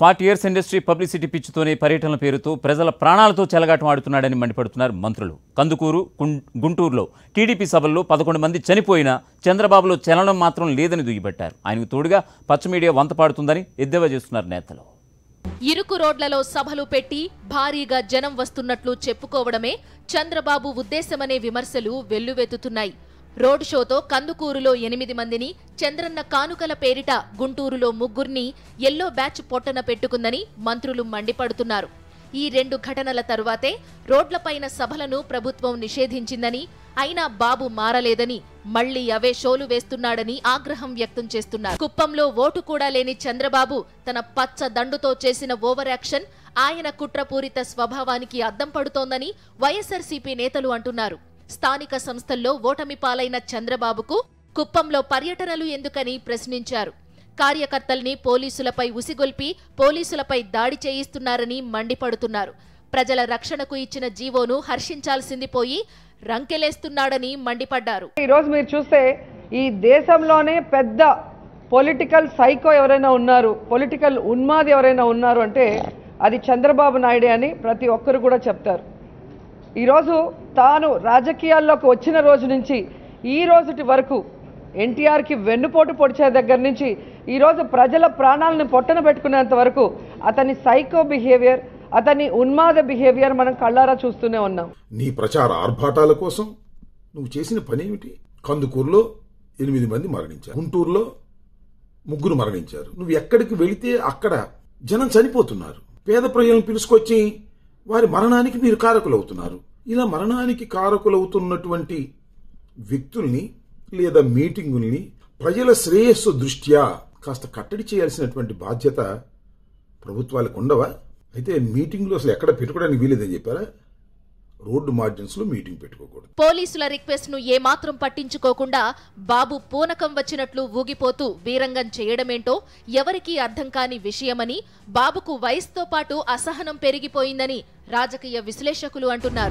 forty years industry publicity పిచ్చితోనే పర్యటనల పేరుతో ప్రజల ప్రాణాలతో చెలగాటం ఆడుతున్నాడని మండిపడుతున్నారు మంత్రులు కందుకూరు గుంటూరులో టీడీపీ సభల్లో పదకొండు మంది చనిపోయినా చంద్రబాబులో చలనం మాత్రం లేదని దుయ్యబట్టారు ఆయనకు తోడుగా పచ్చ మీడియా వంతపాడుతుందని ఎద్దేవా చేస్తున్నారు నేతలు ఇరుకు రోడ్లలో సభలు పెట్టి భారీగా జనం వస్తున్నట్లు చెప్పుకోవడమే చంద్రబాబు ఉద్దేశమనే విమర్శలు వెల్లువెత్తుతున్నాయి రోడ్ షోతో కందుకూరులో ఎనిమిది మందిని చంద్రన్న కానుకల పేరిట గుంటూరులో ముగ్గురిని ఎల్లో బ్యాచ్ పొట్టన పెట్టుకుందని మంత్రులు మండిపడుతున్నారు ఈ రెండు ఘటనల తరువాతే రోడ్లపైన సభలను ప్రభుత్వం నిషేధించిందని అయినా బాబు మారలేదని మళ్లీ అవే షోలు వేస్తున్నాడని ఆగ్రహం వ్యక్తం చేస్తున్నారు కుప్పంలో ఓటు కూడా లేని చంద్రబాబు తన పచ్చ దండుతో చేసిన ఓవర్ యాక్షన్ ఆయన కుట్రపూరిత స్వభావానికి అద్దం పడుతోందని వైఎస్సార్సీపీ నేతలు అంటున్నారు స్థానిక సంస్థల్లో ఓటమి పాలైన చంద్రబాబుకు కుప్పంలో పర్యటనలు ఎందుకని ప్రశ్నించారు కార్యకర్తల్ని పోలీసులపై ఉసిగొల్పి పోలీసులపై దాడి చేయిస్తున్నారని మండిపడుతున్నారు ప్రజల రక్షణకు ఇచ్చిన జీవోను హర్షించాల్సింది పోయి రంకెలేస్తున్నాడని మండిపడ్డారు ఈరోజు మీరు చూస్తే ఈ దేశంలోనే పెద్ద పొలిటికల్ సైకో ఎవరైనా ఉన్నారు పొలిటికల్ ఉన్మాది ఎవరైనా ఉన్నారు అంటే అది చంద్రబాబు నాయుడే అని ప్రతి ఒక్కరు కూడా చెప్తారు ఈరోజు తాను రాజకీయాల్లోకి వచ్చిన రోజు నుంచి ఈ రోజుటి వరకు ఎన్టీఆర్కి వెన్నుపోటు పొడిచే దగ్గర నుంచి ఈరోజు ప్రజల ప్రాణాలను పొట్టన పెట్టుకునేంత వరకు అతని సైకో బిహేవియర్ అతని ఉన్మాద బిహేవియర్ మనం కళ్ళారా చూస్తూనే ఉన్నాం నీ ప్రచార ఆర్భాటాల కోసం నువ్వు చేసిన పని ఏమిటి కందుకూరులో ఎనిమిది మంది మరణించారు గుంటూరులో ముగ్గురు మరణించారు నువ్వు ఎక్కడికి వెళితే అక్కడ జనం చనిపోతున్నారు పేద ప్రజలను పిలుచుకొచ్చి వారి మరణానికి మీరు కారకులవుతున్నారు ఇలా మరణానికి కారకులవుతున్నటువంటి వ్యక్తుల్ని లేదా మీటింగుల్ని ప్రజల శ్రేయస్సు దృష్ట్యా కాస్త కట్టడి చేయాల్సినటువంటి బాధ్యత ప్రభుత్వాలకు ఉండవా అయితే మీటింగ్లో అసలు ఎక్కడ పెట్టుకోవడానికి వీలేదని చెప్పారా రోడ్డు మార్జిన్స్ లో మీటింగ్ పెట్టుకోకూడదు పోలీసుల రిక్వెస్ట్ ను ఏమాత్రం పట్టించుకోకుండా బాబు పూనకం వచ్చినట్లు ఊగిపోతూ వీరంగం చేయడమేంటో ఎవరికీ అర్థం కాని విషయమని బాబుకు వయసుతో పాటు అసహనం పెరిగిపోయిందని రాజకీయ విశ్లేషకులు అంటున్నారు